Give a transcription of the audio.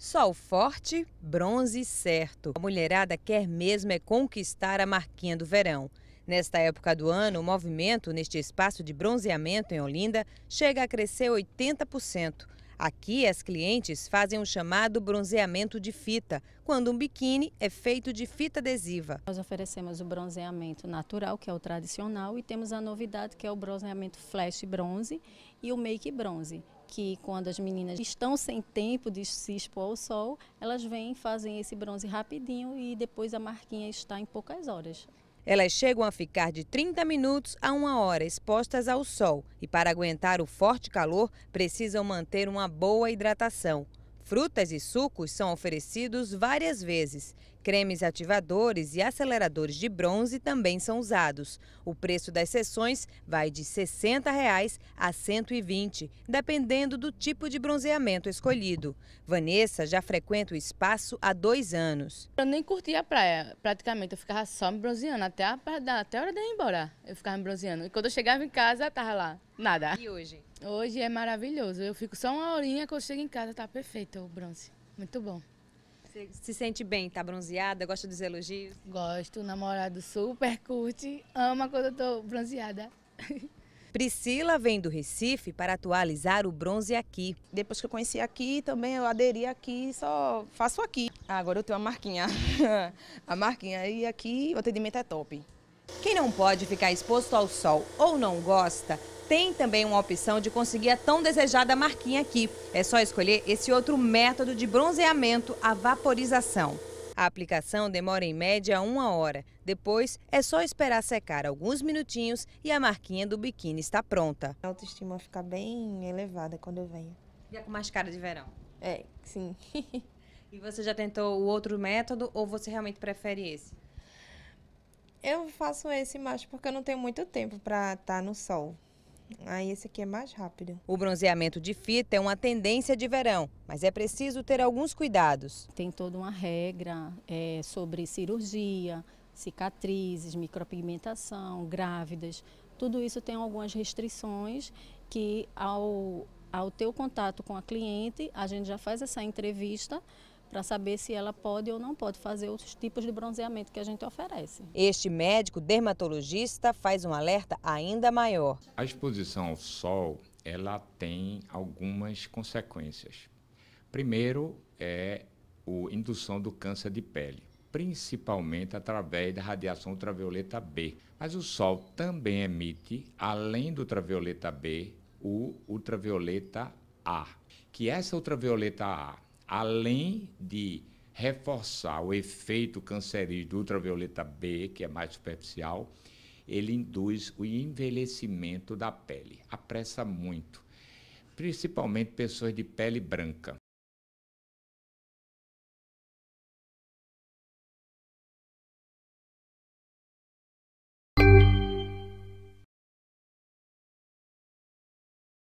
Sol forte, bronze certo. A mulherada quer mesmo é conquistar a marquinha do verão. Nesta época do ano, o movimento neste espaço de bronzeamento em Olinda chega a crescer 80%. Aqui, as clientes fazem o chamado bronzeamento de fita, quando um biquíni é feito de fita adesiva. Nós oferecemos o bronzeamento natural, que é o tradicional, e temos a novidade que é o bronzeamento flash bronze e o make bronze, que quando as meninas estão sem tempo de se expor ao sol, elas vêm, fazem esse bronze rapidinho e depois a marquinha está em poucas horas. Elas chegam a ficar de 30 minutos a uma hora expostas ao sol e, para aguentar o forte calor, precisam manter uma boa hidratação. Frutas e sucos são oferecidos várias vezes. Cremes ativadores e aceleradores de bronze também são usados. O preço das sessões vai de R$ 60 reais a R$ 120, dependendo do tipo de bronzeamento escolhido. Vanessa já frequenta o espaço há dois anos. Eu nem curtia a praia, praticamente. Eu ficava só me bronzeando até a, até a hora de ir embora. Eu ficava me bronzeando. E quando eu chegava em casa, estava lá. Nada. E hoje? Hoje é maravilhoso. Eu fico só uma horinha, quando eu chego em casa, tá perfeito o bronze. Muito bom se sente bem, tá bronzeada, gosta dos elogios? Gosto, o namorado super curte, ama quando eu tô bronzeada. Priscila vem do Recife para atualizar o bronze aqui. Depois que eu conheci aqui, também eu aderi aqui, só faço aqui. Ah, agora eu tenho a marquinha. a marquinha. E aqui o atendimento é top. Quem não pode ficar exposto ao sol ou não gosta, tem também uma opção de conseguir a tão desejada marquinha aqui. É só escolher esse outro método de bronzeamento, a vaporização. A aplicação demora em média uma hora. Depois é só esperar secar alguns minutinhos e a marquinha do biquíni está pronta. A autoestima fica bem elevada quando eu venho. é com mais cara de verão. É, sim. e você já tentou o outro método ou você realmente prefere esse? Eu faço esse mais porque eu não tenho muito tempo para estar tá no sol. Aí ah, esse aqui é mais rápido. O bronzeamento de fita é uma tendência de verão, mas é preciso ter alguns cuidados. Tem toda uma regra é, sobre cirurgia, cicatrizes, micropigmentação, grávidas. Tudo isso tem algumas restrições que ao, ao teu contato com a cliente, a gente já faz essa entrevista para saber se ela pode ou não pode fazer os tipos de bronzeamento que a gente oferece. Este médico dermatologista faz um alerta ainda maior. A exposição ao sol, ela tem algumas consequências. Primeiro é a indução do câncer de pele, principalmente através da radiação ultravioleta B. Mas o sol também emite, além do ultravioleta B, o ultravioleta A, que essa ultravioleta A além de reforçar o efeito cancerígeno do ultravioleta B, que é mais superficial, ele induz o envelhecimento da pele, apressa muito, principalmente pessoas de pele branca.